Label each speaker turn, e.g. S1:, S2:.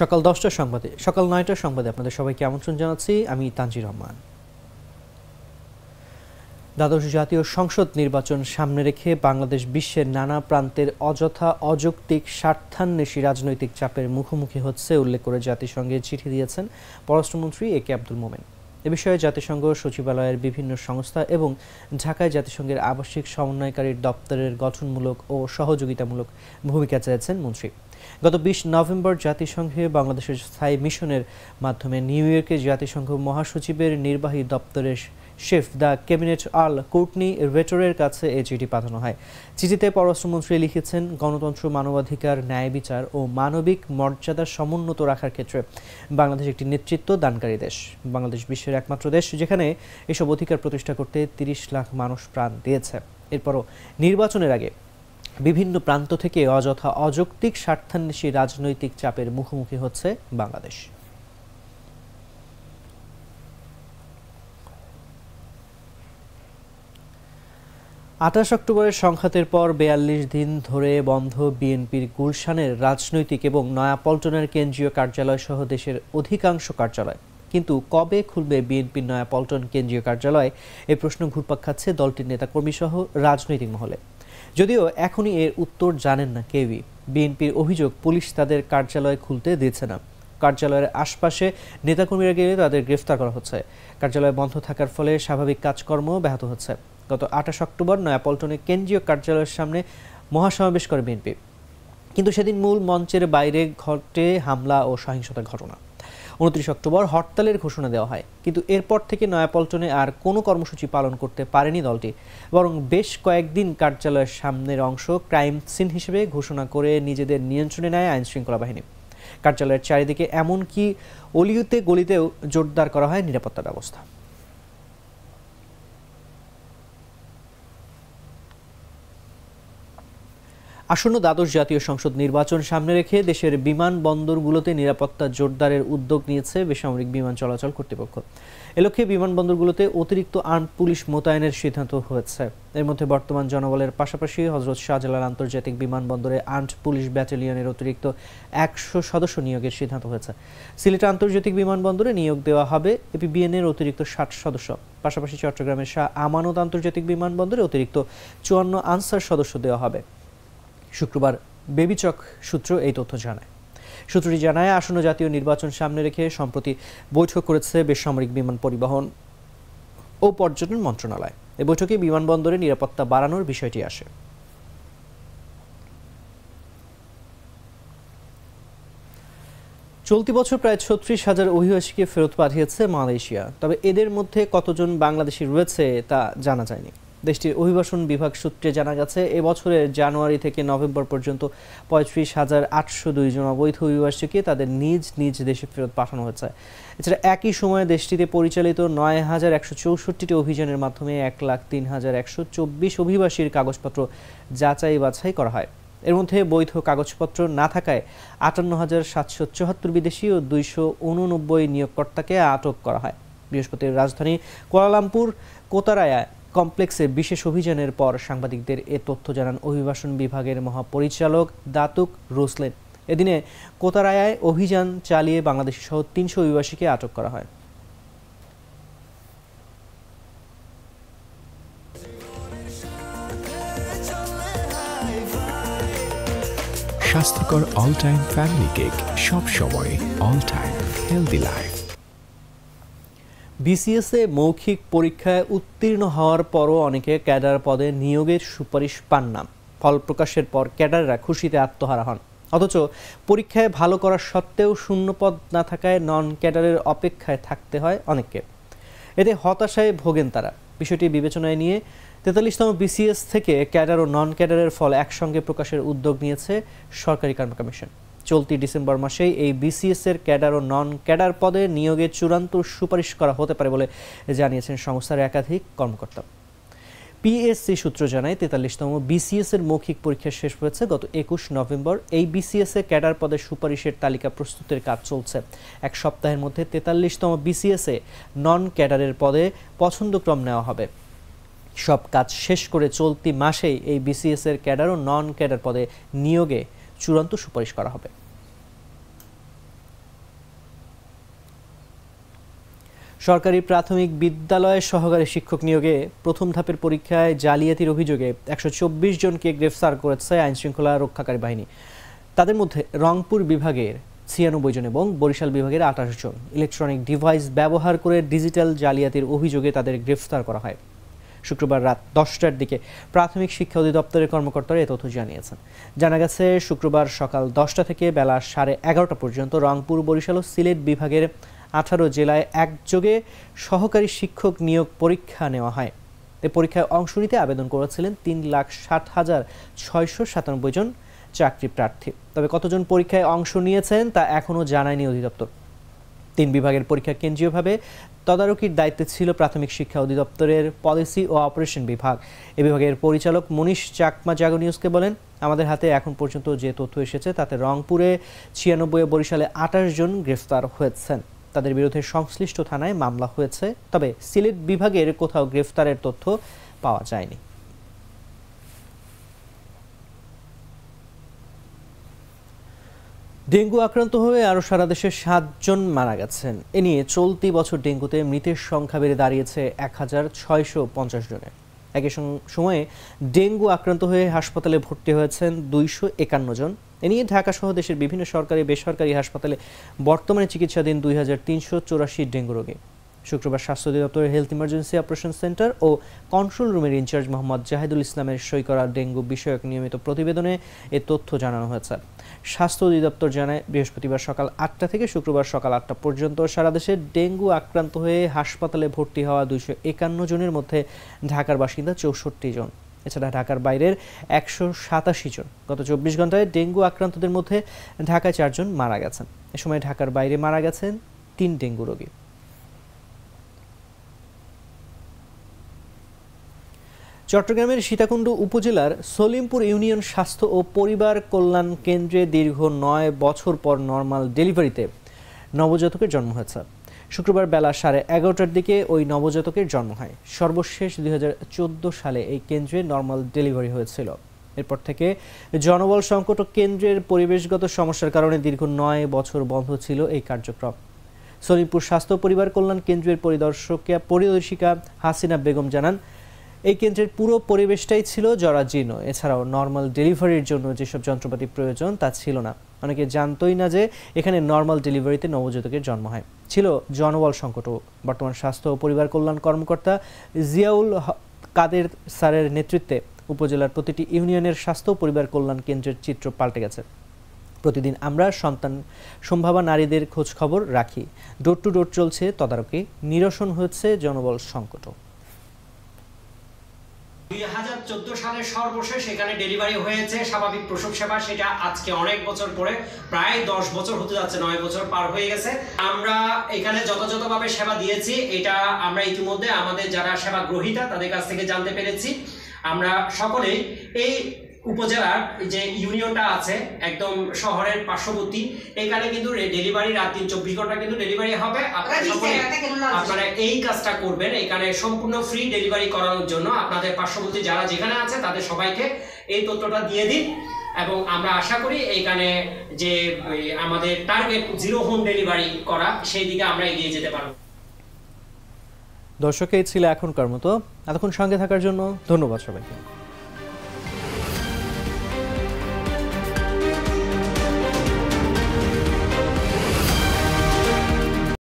S1: সকাল দশটার সংবাদে সকাল নয়টার সংবাদে আপনাদের সবাইকে আমন্ত্রণ জানাচ্ছি আমি তানজির রহমান দ্বাদশ জাতীয় সংসদ নির্বাচন সামনে রেখে বাংলাদেশ বিশ্বের নানা প্রান্তের অযথা অযৌক্তিক স্বার্থান্বেষী রাজনৈতিক চাপের মুখোমুখি হচ্ছে উল্লেখ করে জাতিসংঘে চিঠি দিয়েছেন পররাষ্ট্রমন্ত্রী এ কে আব্দুল মোমেন এ বিষয়ে জাতিসংঘ সচিবালয়ের বিভিন্ন সংস্থা এবং ঢাকায় জাতিসংঘের আবাসিক সমন্বয়কারীর দপ্তরের গঠনমূলক ও সহযোগিতামূলক ভূমিকা চেয়েছেন মন্ত্রী গত বিশ নভেম্বর জাতিসংঘে বাংলাদেশের স্থায়ী মিশনের মাধ্যমে নিউ ইয়র্কে জাতিসংঘ মহাসচিবের নির্বাহী দপ্তরের chef de cabinet Earl Courtenay রেটরের কাছে এই চিঠি পাঠানো হয় চিঠিতে পররাষ্ট্রমন্ত্রী লিখেছেন গণতন্ত্র মানবাধিকার ন্যায় বিচার ও মানবিক মর্যাদা সমুন্নত রাখার ক্ষেত্রে বাংলাদেশ একটি নেতৃত্ব দানকারী দেশ বাংলাদেশ বিশ্বের একমাত্র দেশ যেখানে এসব অধিকার প্রতিষ্ঠা করতে তিরিশ লাখ মানুষ প্রাণ দিয়েছে এরপরও নির্বাচনের আগে বিভিন্ন প্রান্ত থেকে অযথা অযৌক্তিক স্বার্থান্বেষী রাজনৈতিক চাপের মুখোমুখি হচ্ছে বাংলাদেশ আঠাশ অক্টোবরের সংঘাতের পর বেয়াল্লিশ দিন ধরে বন্ধ বিএনপির গুলশানের রাজনৈতিক এবং নয়াপল্টনের কেন্দ্রীয় কার্যালয় সহ দেশের অধিকাংশ কার্যালয় কিন্তু কবে খুলবে বিএনপির নয়াপল্টন কেন্দ্রীয় কার্যালয় এ প্রশ্ন ঘুরপাক খাচ্ছে দলটির নেতাকর্মী সহ রাজনৈতিক মহলে যদিও এখনই এর উত্তর জানেন না কেউই বিএনপির অভিযোগ পুলিশ তাদের কার্যালয় খুলতে দিচ্ছে না কার্যালয়ের আশপাশে নেতাকর্মীরা গেলে তাদের গ্রেফতার করা হচ্ছে কার্যালয় বন্ধ থাকার ফলে স্বাভাবিক কাজকর্ম ব্যাহত হচ্ছে গত আঠাশ অক্টোবর নয়াপল্টনে কেন্দ্রীয় কার্যালয়ের সামনে মহাসমাবেশ করে বিএনপি কিন্তু সেদিন মূল মঞ্চের বাইরে ঘটে হামলা ও সহিংসতার ঘটনা উনত্রিশ অক্টোবর হরতালের ঘোষণা দেওয়া হয় কিন্তু এরপর থেকে নয়াপল্টনে আর কোনো কর্মসূচি পালন করতে পারেনি দলটি বরং বেশ কয়েকদিন কার্যালয়ের সামনের অংশ ক্রাইম সিন হিসেবে ঘোষণা করে নিজেদের নিয়ন্ত্রণে নেয় আইনশৃঙ্খলা বাহিনী কার্যালয়ের চারিদিকে এমনকি অলিউতে গলিতেও জোরদার করা হয় নিরাপত্তা ব্যবস্থা আসন্ন দ্বাদশ জাতীয় সংসদ নির্বাচন সামনে রেখে দেশের বিমান বন্দরগুলোতে নিরাপত্তা জোরদারের উদ্যোগ নিয়েছে বেসামরিক বিমান চলাচল কর্তৃপক্ষ এ লক্ষ্যে বিমানবন্দরগুলোতে অতিরিক্ত আর্ম পুলিশ মোতায়েনের সিদ্ধান্ত হয়েছে এর মধ্যে বর্তমান জনবলের পাশাপাশি হজরত শাহজালাল আন্তর্জাতিক বিমানবন্দরে আর্মড পুলিশ ব্যাটালিয়নের অতিরিক্ত একশো সদস্য নিয়োগের সিদ্ধান্ত হয়েছে সিলেট আন্তর্জাতিক বিমানবন্দরে নিয়োগ দেওয়া হবে এপিবিএনের অতিরিক্ত ষাট সদস্য পাশাপাশি চট্টগ্রামের শাহ আমানত আন্তর্জাতিক বিমানবন্দরে অতিরিক্ত চুয়ান্ন আনসার সদস্য দেওয়া হবে শুক্রবার বেবিচক সূত্র এই তথ্য জানায় সূত্রটি জানায় আসন্ন জাতীয় নির্বাচন সামনে রেখে সম্প্রতি বৈঠক করেছে বেসামরিক বিমান পরিবহন ও পর্যটন মন্ত্রণালয় এ বৈঠকে বিমানবন্দরে নিরাপত্তা বাড়ানোর বিষয়টি আসে চলতি বছর প্রায় ছত্রিশ হাজার অভিবাসীকে ফেরত পাঠিয়েছে মালয়েশিয়া তবে এদের মধ্যে কতজন বাংলাদেশি রয়েছে তা জানা যায়নি দেশটির অভিবাসন বিভাগ সূত্রে জানা গেছে এবছরে জানুয়ারি থেকে নভেম্বর পর্যন্ত পঁয়ত্রিশ হাজার আটশো দুই জন অবৈধ অভিবাসীকে তাদের নিজ নিজ দেশে ফেরত পাঠানো হয়েছে এছাড়া একই সময়ে দেশটিতে পরিচালিত নয় হাজার একশো চৌষট্টিটি অভিযানের মাধ্যমে এক লাখ তিন হাজার একশো চব্বিশ অভিবাসীর কাগজপত্র যাচাই বাছাই করা হয় এর মধ্যে বৈধ কাগজপত্র না থাকায় আটান্ন হাজার সাতশো চুয়াত্তর বিদেশি ও দুইশো উননব্বই নিয়োগকর্তাকে আটক করা হয় বৃহস্পতির রাজধানী কুয়ালালামপুর কোতারায়া কমপ্লেক্সে বিশেষ অভিযানের পর সাংবাদিকদের এ তথ্য জানান অভিবাসন বিভাগের মহাপরিচালক দাতুক রোসলেন এদিনে কোতারায়ায় অভিযান চালিয়ে বাংলাদেশ সহ তিনশো অভিবাসীকে আটক করা হয় স্বাস্থ্যকর অল টাইম ফ্যামিলি কেক সব সময় অল টাইম হেলদি লাইফ বিসিএসএ মৌখিক পরীক্ষায় উত্তীর্ণ হওয়ার পরও অনেকে ক্যাডার পদে নিয়োগের সুপারিশ পান না ফল প্রকাশের পর ক্যাডাররা খুশিতে আত্মহারা হন অথচ পরীক্ষায় ভালো করার সত্ত্বেও শূন্য পদ না থাকায় নন ক্যাডারের অপেক্ষায় থাকতে হয় অনেককে এতে হতাশায় ভোগেন তারা বিষয়টি বিবেচনায় নিয়ে তেতাল্লিশতম বিসিএস থেকে ক্যাডার ও নন ক্যাডারের ফল একসঙ্গে প্রকাশের উদ্যোগ নিয়েছে সরকারি কর্ম কমিশন চলতি ডিসেম্বর মাসেই এই বিসিএস এর ক্যাডার ও নন ক্যাডার পদে নিয়োগে চূড়ান্ত সুপারিশ করা হতে পারে বলে জানিয়েছেন সংস্থার একাধিক কর্মকর্তা পিএসসি সূত্র জানায় তেতাল্লিশতম বিসিএস এর মৌখিক পরীক্ষা শেষ হয়েছে গত একুশ নভেম্বর এই বিসিএস এ ক্যাডার পদে সুপারিশের তালিকা প্রস্তুতের কাজ চলছে এক সপ্তাহের মধ্যে তেতাল্লিশতম বিসিএস এ নন ক্যাডারের পদে পছন্দক্রম নেওয়া হবে সব কাজ শেষ করে চলতি মাসেই এই বিসিএস এর ক্যাডার ও নন ক্যাডার পদে নিয়োগে চূড়ান্ত সুপারিশ করা হবে সরকারি প্রাথমিক বিদ্যালয়ে সহকারী শিক্ষক নিয়োগে প্রথম ধাপের পরীক্ষায় জালিয়াতির অভিযোগে একশো জনকে গ্রেফতার করেছে আইনশৃঙ্খলা রক্ষাকারী বাহিনী তাদের মধ্যে রংপুর বিভাগের ছিয়ানব্বই জন এবং বরিশাল বিভাগের আঠাশ জন ইলেকট্রনিক ডিভাইস ব্যবহার করে ডিজিটাল জালিয়াতির অভিযোগে তাদের গ্রেফতার করা হয় শুক্রবার রাত দশটার দিকে প্রাথমিক শিক্ষা অধিদপ্তরের কর্মকর্তারা এ তথ্য জানিয়েছেন জানা গেছে শুক্রবার সকাল দশটা থেকে বেলা সাড়ে এগারোটা পর্যন্ত রংপুর বরিশাল ও সিলেট বিভাগের আঠারো জেলায় একযোগে সহকারী শিক্ষক নিয়োগ পরীক্ষা নেওয়া হয় এ পরীক্ষায় অংশ নিতে আবেদন করেছিলেন তিন লাখ ষাট হাজার ছয়শো সাতানব্বই জন চাকরি প্রার্থী তবে কতজন পরীক্ষায় অংশ নিয়েছেন তা এখনও জানায়নি অধিদপ্তর তিন বিভাগের পরীক্ষা কেন্দ্রীয়ভাবে তদারকির দায়িত্বে ছিল প্রাথমিক শিক্ষা অধিদপ্তরের পলিসি ও অপারেশন বিভাগ এ বিভাগের পরিচালক মনীষ চাকমা জাগো নিউজকে বলেন আমাদের হাতে এখন পর্যন্ত যে তথ্য এসেছে তাতে রংপুরে ছিয়ানব্বই বরিশালে আঠাশ জন গ্রেফতার হয়েছেন তাদের বিরুদ্ধে সংশ্লিষ্ট থানায় মামলা হয়েছে তবে সিলেট বিভাগের কোথাও গ্রেফতারের তথ্য পাওয়া যায়নি ডেঙ্গু আক্রান্ত হয়ে আরও সারা দেশে সাতজন মারা গেছেন এ নিয়ে চলতি বছর ডেঙ্গুতে মৃতের সংখ্যা বেড়ে দাঁড়িয়েছে এক হাজার ছয়শো পঞ্চাশ জনের একই সময়ে ডেঙ্গু আক্রান্ত হয়ে হাসপাতালে ভর্তি হয়েছেন দুইশো একান্ন জন এ নিয়ে ঢাকাসহ দেশের বিভিন্ন সরকারি বেসরকারি হাসপাতালে বর্তমানে চিকিৎসাধীন দুই হাজার তিনশো চৌরাশি ডেঙ্গু রোগী শুক্রবার স্বাস্থ্য অধিদপ্তরের হেলথ ইমার্জেন্সি অপারেশন সেন্টার ও কন্ট্রোল রুমের ইনচার্জ মোহাম্মদ জাহিদুল ইসলামের সই করা ডেঙ্গু বিষয়ক নিয়মিত প্রতিবেদনে এ তথ্য জানানো হয়েছে স্বাস্থ্য অধিদপ্তর জানায় বৃহস্পতিবার সকাল আটটা থেকে শুক্রবার সকাল আটটা পর্যন্ত সারা দেশে ডেঙ্গু আক্রান্ত হয়ে হাসপাতালে ভর্তি হওয়া দুইশো একান্ন জনের মধ্যে ঢাকার বাসিন্দা চৌষট্টি জন এছাড়া ঢাকার বাইরের একশো সাতাশি জন গত চব্বিশ ঘন্টায় ডেঙ্গু আক্রান্তদের মধ্যে ঢাকায় চারজন মারা গেছেন এ সময় ঢাকার বাইরে মারা গেছেন তিন ডেঙ্গু রোগী চট্টগ্রামের সীতাকুণ্ড উপজেলার সলিমপুর ইউনিয়ন স্বাস্থ্য ও পরিবার কল্যাণ কেন্দ্রে দীর্ঘ নয় বছর পর নর্মাল ডেলিভারিতে নবজাতকের জন্ম হয়েছে শুক্রবার বেলা সাড়ে এগারোটার দিকে ওই নবজাতকের জন্ম হয় সর্বশেষ দুই সালে এই কেন্দ্রে নর্মাল ডেলিভারি হয়েছিল এরপর থেকে জনবল সংকট ও কেন্দ্রের পরিবেশগত সমস্যার কারণে দীর্ঘ নয় বছর বন্ধ ছিল এই কার্যক্রম সলিমপুর স্বাস্থ্য পরিবার কল্যাণ কেন্দ্রের পরিদর্শক পরিদর্শিকা হাসিনা বেগম জানান এই কেন্দ্রের পুরো পরিবেশটাই ছিল জরাজীর্ণ এছাড়াও নর্মাল ডেলিভারির জন্য যেসব যন্ত্রপাতি প্রয়োজন তা ছিল না অনেকে জানতোই না যে এখানে নর্মাল ডেলিভারিতে নবজাতকের জন্ম হয় ছিল জনবল সংকটও বর্তমান স্বাস্থ্য ও পরিবার কল্যাণ কর্মকর্তা জিয়াউল কাদের স্যারের নেতৃত্বে উপজেলার প্রতিটি ইউনিয়নের স্বাস্থ্য পরিবার কল্যাণ কেন্দ্রের চিত্র পাল্টে গেছে প্রতিদিন আমরা সন্তান সম্ভাবা নারীদের খোঁজ খবর রাখি ডোর টু ডোর চলছে তদারকি নিরসন হচ্ছে জনবল সংকটও দুই হাজার চোদ্দ সালে সর্বশেষ এখানে ডেলিভারি হয়েছে স্বাভাবিক প্রসব সেবা সেটা আজকে অনেক বছর পরে প্রায় দশ বছর হতে যাচ্ছে নয় বছর পার হয়ে গেছে আমরা এখানে যথাযথভাবে সেবা দিয়েছি এটা আমরা ইতিমধ্যে আমাদের যারা সেবা গ্রহীতা তাদের কাছ থেকে জানতে পেরেছি আমরা সকলেই এই উপজেলার যে ইউনিয়নটা আছে একদম শহরের পার্শ্ববর্তী এখানে কিন্তু ডেলিভারি রাত তিন চব্বিশ ঘন্টা কিন্তু ডেলিভারি হবে আপনারা এই কাজটা করবেন এখানে সম্পূর্ণ ফ্রি ডেলিভারি করানোর জন্য আপনাদের পার্শ্ববর্তী যারা যেখানে আছে তাদের সবাইকে এই তথ্যটা দিয়ে দিন এবং আমরা আশা করি এখানে যে আমাদের টার্গেট জিরো হোম ডেলিভারি করা সেই দিকে আমরা এগিয়ে যেতে পারব দর্শক এই ছিল এখনকার মতো এতক্ষণ সঙ্গে থাকার জন্য ধন্যবাদ সবাইকে